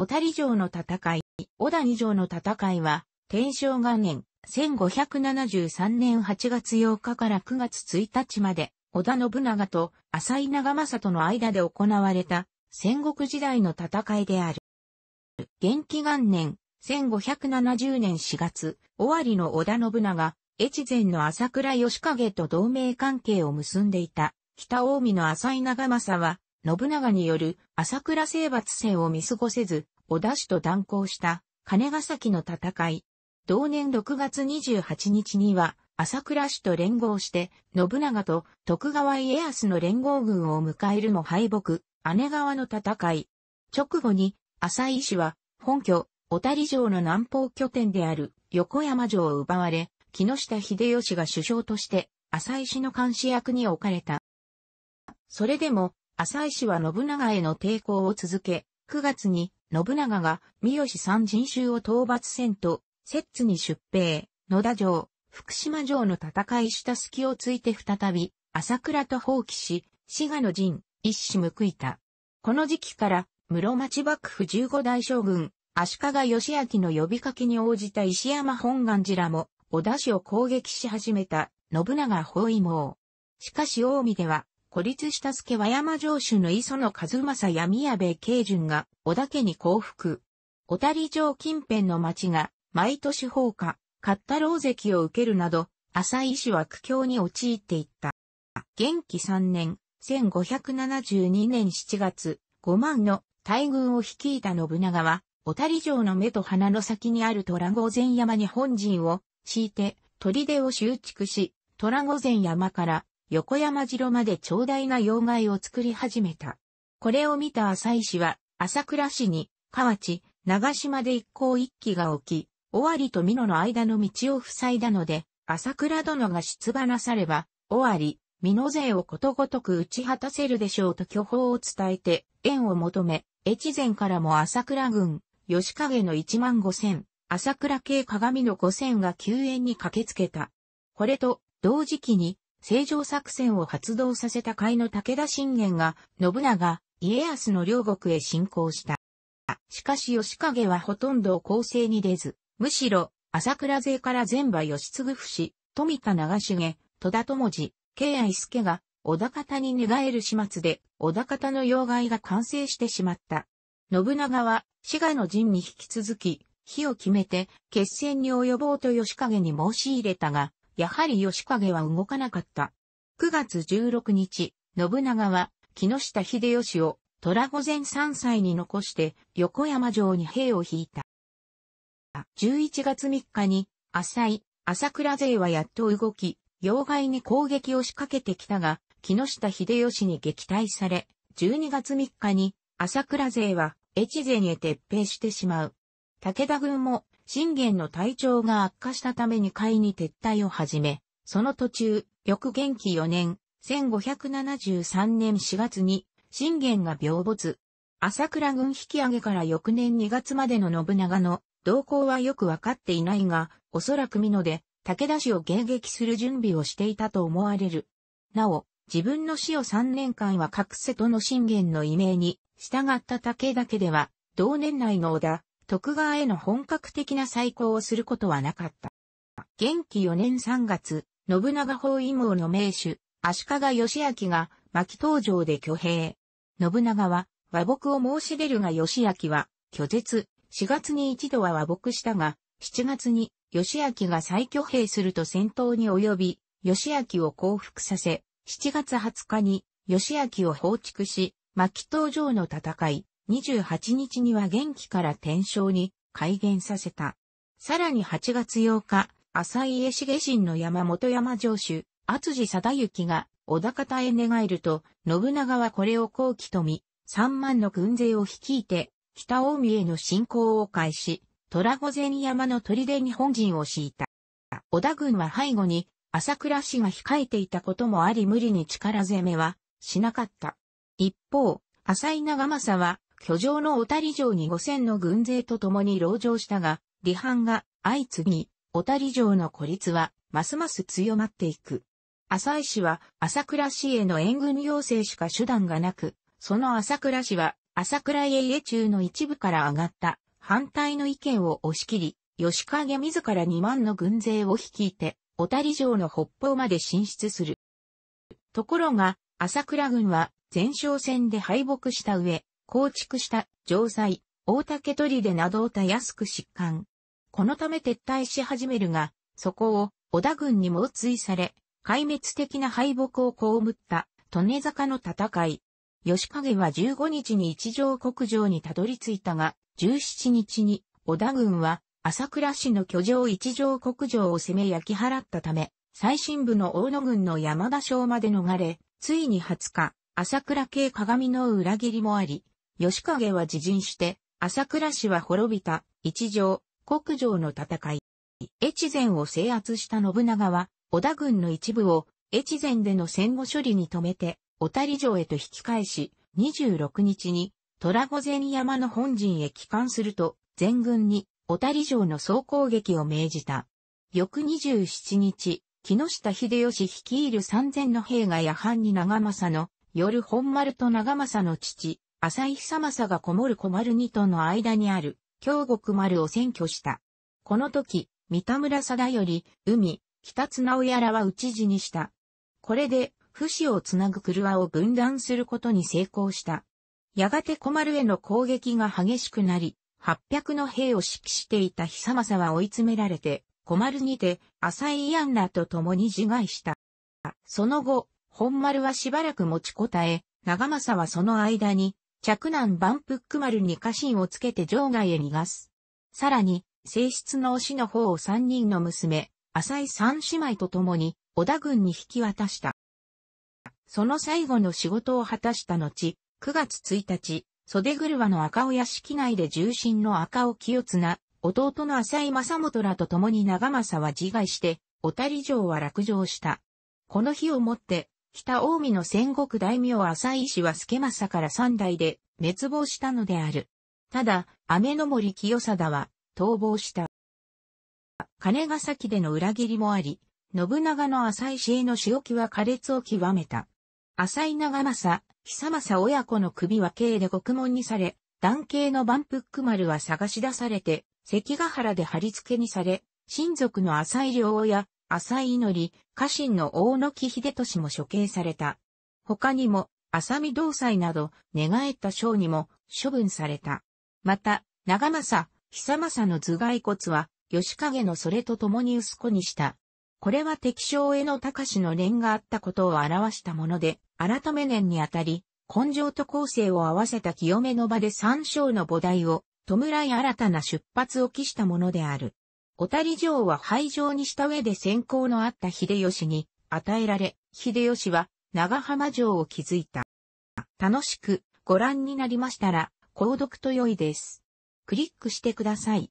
小谷城の戦い、小谷城の戦いは、天正元年、1573年8月8日から9月1日まで、織田信長と浅井長政との間で行われた戦国時代の戦いである。元気元年、1570年4月、尾張の織田信長、越前の朝倉義景と同盟関係を結んでいた、北大江の浅井長政は、信長による朝倉征伐戦を見過ごせず、織田氏と断交した金ヶ崎の戦い。同年6月28日には、朝倉氏と連合して、信長と徳川家康の連合軍を迎えるも敗北、姉川の戦い。直後に、浅井氏は、本拠、小谷城の南方拠点である横山城を奪われ、木下秀吉が首相として、浅井氏の監視役に置かれた。それでも、浅井氏は信長への抵抗を続け、9月に信長が三好三人衆を討伐せんと、摂津に出兵、野田城、福島城の戦いした隙をついて再び、朝倉と放棄し、滋賀の陣、一死報いた。この時期から、室町幕府十五代将軍、足利義明の呼びかけに応じた石山本願寺らも、織田氏を攻撃し始めた、信長包囲網。しかし大見では、孤立した助は山城主の磯野和正や宮部慶順が織田家に降伏。小谷城近辺の町が毎年放火、勝ったロ関を受けるなど、浅井氏は苦境に陥っていった。元気3年、1572年7月、5万の大軍を率いた信長は、小谷城の目と鼻の先にある虎御前山に本陣を敷いて、砦を修築し、虎御前山から横山城まで長大な要害を作り始めた。これを見た浅井氏は、朝倉市に、河内、長島で一向一揆が起き、尾張と美濃の間の道を塞いだので、朝倉殿が出馬なされば、尾張、美濃勢をことごとく打ち果たせるでしょうと巨峰を伝えて、縁を求め、越前からも朝倉軍、吉影の一万五千、朝倉系鏡の五千が救援に駆けつけた。これと、同時期に、正常作戦を発動させた甲斐の武田信玄が、信長、家康の両国へ侵攻した。しかし吉影はほとんど攻勢に出ず、むしろ、朝倉勢から全場義継不死、富田長重、戸田友治、慶愛助が、小田方に寝返る始末で、小田方の要害が完成してしまった。信長は、滋賀の陣に引き続き、火を決めて、決戦に及ぼうと吉影に申し入れたが、やはり吉影は動かなかった。9月16日、信長は、木下秀吉を、虎御前三歳に残して、横山城に兵を引いた。11月3日に、浅井、朝倉勢はやっと動き、妖怪に攻撃を仕掛けてきたが、木下秀吉に撃退され、12月3日に、朝倉勢は、越前へ撤兵してしまう。武田軍も、信玄の体調が悪化したために会に撤退を始め、その途中、翌元気4年、1573年4月に、信玄が病没。朝倉軍引き上げから翌年2月までの信長の動向はよくわかっていないが、おそらく美濃で武田氏を迎撃する準備をしていたと思われる。なお、自分の死を3年間は隠せとの信玄の異名に従った武田家では、同年内の織田、徳川への本格的な再興をすることはなかった。元気4年3月、信長包囲網の名手、足利義明が巻東城で挙兵。信長は和睦を申し出るが義明は拒絶。4月に一度は和睦したが、7月に義明が再挙兵すると戦闘に及び、義明を降伏させ、7月20日に義明を放逐し、牧東城の戦い、28日には元気から転生に改元させた。さらに8月8日、浅井家重臣の山本山城主、厚地貞行が小田方へ寝返ると、信長はこれを後期と見、3万の軍勢を率いて、北近江への侵攻を開始、虎御前山の砦に本陣を敷いた。織田軍は背後に朝倉氏が控えていたこともあり無理に力攻めはしなかった。一方、浅井長政は居城の小谷城に五千の軍勢と共に籠城したが、離反が相次ぎ、小谷城の孤立は、ますます強まっていく。浅井氏は、朝倉氏への援軍要請しか手段がなく、その朝倉氏は、朝倉家家中の一部から上がった反対の意見を押し切り、吉影自ら2万の軍勢を率いて、小谷城の北方まで進出する。ところが、朝倉軍は前哨戦で敗北した上、構築した城塞、大竹砦などをたやすく疾患。このため撤退し始めるが、そこを織田軍に猛追され、壊滅的な敗北を被った、利根坂の戦い。吉影は15日に一条国城にたどり着いたが、17日に織田軍は朝倉市の居城一条国城を攻め焼き払ったため、最深部の大野軍の山田省まで逃れ、ついに20日、朝倉系鏡の裏切りもあり、吉影は自陣して、朝倉氏は滅びた、一条、国城の戦い。越前を制圧した信長は、織田軍の一部を、越前での戦後処理に止めて、小谷城へと引き返し、26日に、虎御前山の本陣へ帰還すると、全軍に、小谷城の総攻撃を命じた。翌27日、木下秀吉率いる三千の兵が夜半に長政の、夜本丸と長政の父、浅井久政がこもる小丸二との間にある、京極丸を占拠した。この時、三田村貞より、海、北綱直やらは討ち死にした。これで、不死をつなぐ車を分断することに成功した。やがて小丸への攻撃が激しくなり、800の兵を指揮していた久政は追い詰められて、小丸にて、浅井安らと共に自害した。その後、本丸はしばらく持ちこたえ、長政はその間に、着難万福丸に家臣をつけて場外へ逃がす。さらに、正室の推しの方を三人の娘、浅井三姉妹と共に、織田軍に引き渡した。その最後の仕事を果たした後、9月1日、袖車の赤尾屋敷内で重臣の赤尾清綱、弟の浅井正元らと共に長政は自害して、小谷城は落城した。この日をもって、北近江の戦国大名浅井氏は助政から三代で滅亡したのである。ただ、雨の森清貞は逃亡した。金ヶ崎での裏切りもあり、信長の浅井氏への仕置きは苛烈を極めた。浅井長政、久政親子の首は刑で獄門にされ、男系の万福丸は探し出されて、関ヶ原で貼り付けにされ、親族の浅井良親、浅井祈り、家臣の大野木秀俊も処刑された。他にも、浅見道祭など、寝返った将にも処分された。また、長政、久政の頭蓋骨は、吉影のそれと共に薄子にした。これは敵将への隆の念があったことを表したもので、改め念にあたり、根性と構成を合わせた清めの場で三章の母題を、弔い新たな出発を期したものである。小谷城は廃城にした上で先行のあった秀吉に与えられ、秀吉は長浜城を築いた。楽しくご覧になりましたら、購読と良いです。クリックしてください。